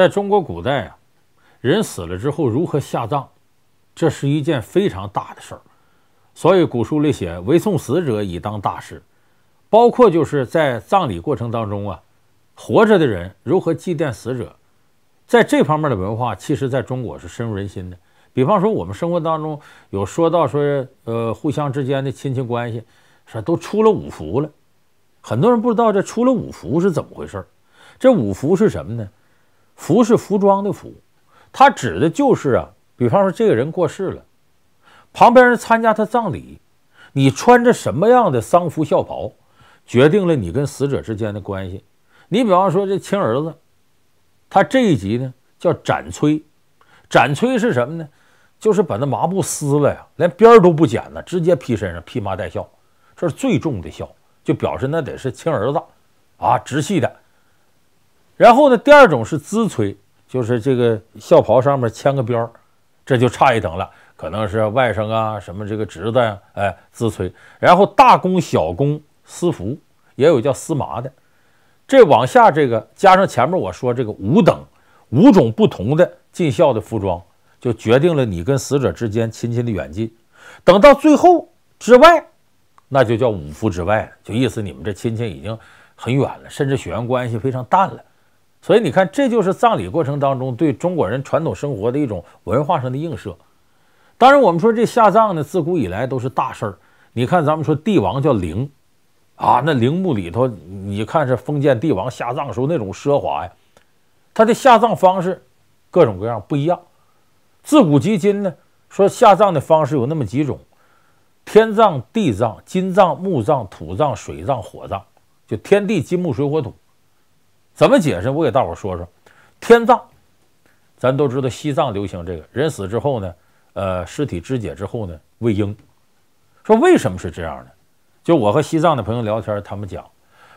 在中国古代啊，人死了之后如何下葬，这是一件非常大的事儿。所以古书里写“为送死者以当大事”，包括就是在葬礼过程当中啊，活着的人如何祭奠死者，在这方面的文化，其实在中国是深入人心的。比方说，我们生活当中有说到说，呃，互相之间的亲戚关系，说都出了五福了。很多人不知道这出了五福是怎么回事这五福是什么呢？服是服装的服，它指的就是啊，比方说这个人过世了，旁边人参加他葬礼，你穿着什么样的丧服孝袍，决定了你跟死者之间的关系。你比方说这亲儿子，他这一集呢叫斩崔，斩崔是什么呢？就是把那麻布撕了呀，连边儿都不剪了，直接披身上，披麻戴孝，这是最重的孝，就表示那得是亲儿子啊，直系的。然后呢？第二种是资催，就是这个孝袍上面签个标儿，这就差一等了，可能是外甥啊，什么这个侄子呀，哎，资催。然后大公、小公、私服，也有叫缌麻的。这往下这个加上前面我说这个五等，五种不同的尽孝的服装，就决定了你跟死者之间亲戚的远近。等到最后之外，那就叫五服之外了，就意思你们这亲戚已经很远了，甚至血缘关系非常淡了。所以你看，这就是葬礼过程当中对中国人传统生活的一种文化上的映射。当然，我们说这下葬呢，自古以来都是大事儿。你看，咱们说帝王叫陵，啊，那陵墓里头，你看这封建帝王下葬时候那种奢华呀，他的下葬方式各种各样不一样。自古及今呢，说下葬的方式有那么几种：天葬、地葬、金葬、木葬、土葬、水葬、火葬，就天地金木水火土。怎么解释？我给大伙说说，天葬，咱都知道西藏流行这个。人死之后呢，呃，尸体肢解之后呢，喂鹰。说为什么是这样的？就我和西藏的朋友聊天，他们讲，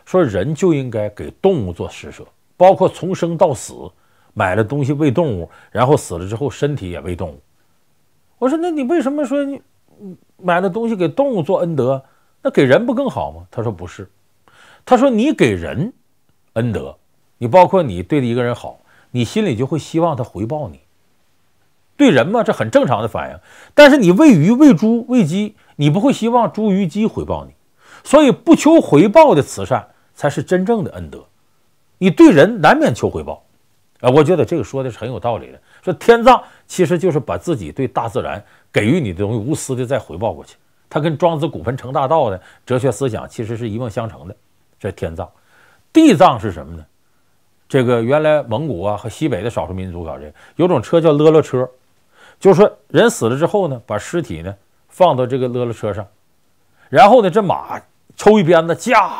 说人就应该给动物做施舍，包括从生到死，买了东西喂动物，然后死了之后身体也喂动物。我说那你为什么说你买了东西给动物做恩德，那给人不更好吗？他说不是，他说你给人恩德。你包括你对一个人好，你心里就会希望他回报你。对人嘛，这很正常的反应。但是你喂鱼、喂猪、喂鸡，你不会希望猪、鱼、鸡回报你。所以不求回报的慈善才是真正的恩德。你对人难免求回报，啊，我觉得这个说的是很有道理的。说天葬其实就是把自己对大自然给予你的东西无私的再回报过去，它跟庄子“古盆成大道”的哲学思想其实是一脉相承的。这天葬，地葬是什么呢？这个原来蒙古啊和西北的少数民族搞这个，有种车叫勒勒车，就是说人死了之后呢，把尸体呢放到这个勒勒车上，然后呢这马抽一鞭子驾，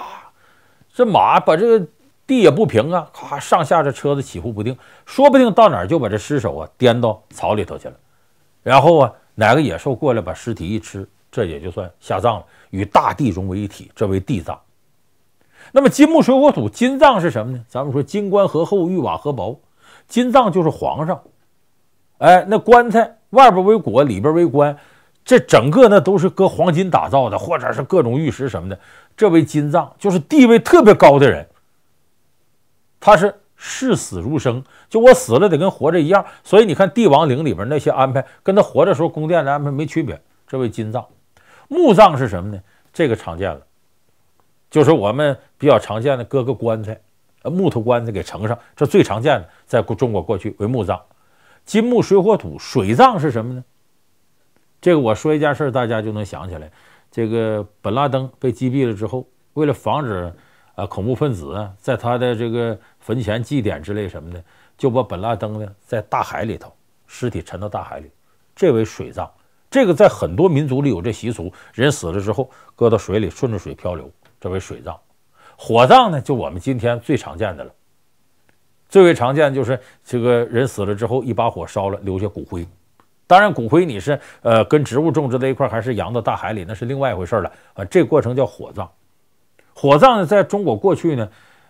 这马把这个地也不平啊，咔上下这车子起伏不定，说不定到哪儿就把这尸首啊颠到草里头去了，然后啊哪个野兽过来把尸体一吃，这也就算下葬了，与大地融为一体，这为地葬。那么金木水火土，金藏是什么呢？咱们说金棺和厚玉瓦和薄，金藏就是皇上。哎，那棺材外边为椁，里边为棺，这整个那都是搁黄金打造的，或者是各种玉石什么的，这为金藏，就是地位特别高的人。他是视死如生，就我死了得跟活着一样。所以你看帝王陵里边那些安排，跟他活着时候宫殿的安排没区别。这为金藏，木葬是什么呢？这个常见了。就是我们比较常见的搁个棺材，呃，木头棺材给盛上，这最常见的，在中国过去为墓葬。金木水火土，水葬是什么呢？这个我说一件事，大家就能想起来。这个本拉登被击毙了之后，为了防止啊恐怖分子在他的这个坟前祭奠之类什么的，就把本拉登呢在大海里头，尸体沉到大海里，这为水葬。这个在很多民族里有这习俗，人死了之后搁到水里，顺着水漂流。这为水葬，火葬呢？就我们今天最常见的了。最为常见就是这个人死了之后，一把火烧了，留下骨灰。当然，骨灰你是呃跟植物种植在一块，还是扬到大海里，那是另外一回事了。啊，这过程叫火葬。火葬呢，在中国过去呢，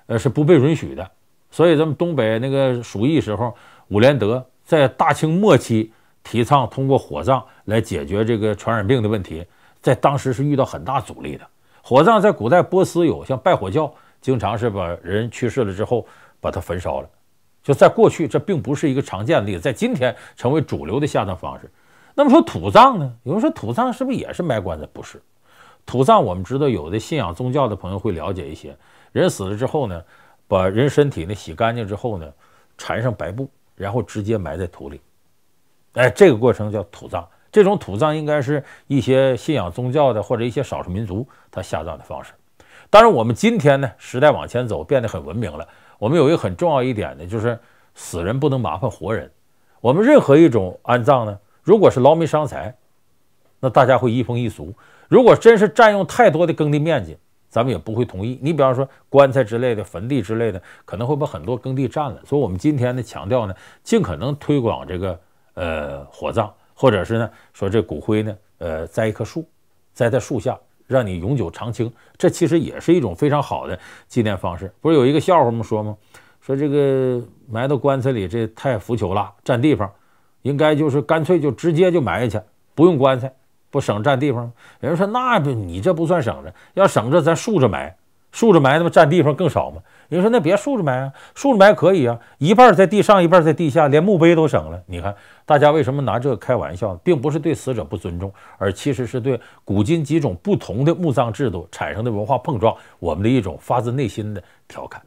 呃是不被允许的。所以咱们东北那个鼠疫时候，伍连德在大清末期提倡通过火葬来解决这个传染病的问题，在当时是遇到很大阻力的。火葬在古代波斯有，像拜火教，经常是把人去世了之后把它焚烧了。就在过去，这并不是一个常见的，例子，在今天成为主流的下葬方式。那么说土葬呢？有人说土葬是不是也是埋棺材？不是，土葬我们知道，有的信仰宗教的朋友会了解一些。人死了之后呢，把人身体呢洗干净之后呢，缠上白布，然后直接埋在土里。哎，这个过程叫土葬。这种土葬应该是一些信仰宗教的或者一些少数民族他下葬的方式。当然，我们今天呢，时代往前走，变得很文明了。我们有一个很重要一点呢，就是死人不能麻烦活人。我们任何一种安葬呢，如果是劳民伤财，那大家会移风易俗。如果真是占用太多的耕地面积，咱们也不会同意。你比方说，棺材之类的、坟地之类的，可能会把很多耕地占了。所以，我们今天呢，强调呢，尽可能推广这个呃火葬。或者是呢，说这骨灰呢，呃，栽一棵树，栽在树下让你永久长青，这其实也是一种非常好的纪念方式。不是有一个笑话吗？说吗？说这个埋到棺材里这太腐朽了，占地方，应该就是干脆就直接就埋下去，不用棺材，不省占地方吗？人家说那你这不算省着，要省着咱竖着埋。竖着埋那嘛，占地方更少嘛？人说那别竖着埋啊，竖着埋可以啊，一半在地上，一半在地下，连墓碑都省了。你看，大家为什么拿这个开玩笑，并不是对死者不尊重，而其实是对古今几种不同的墓葬制度产生的文化碰撞，我们的一种发自内心的调侃。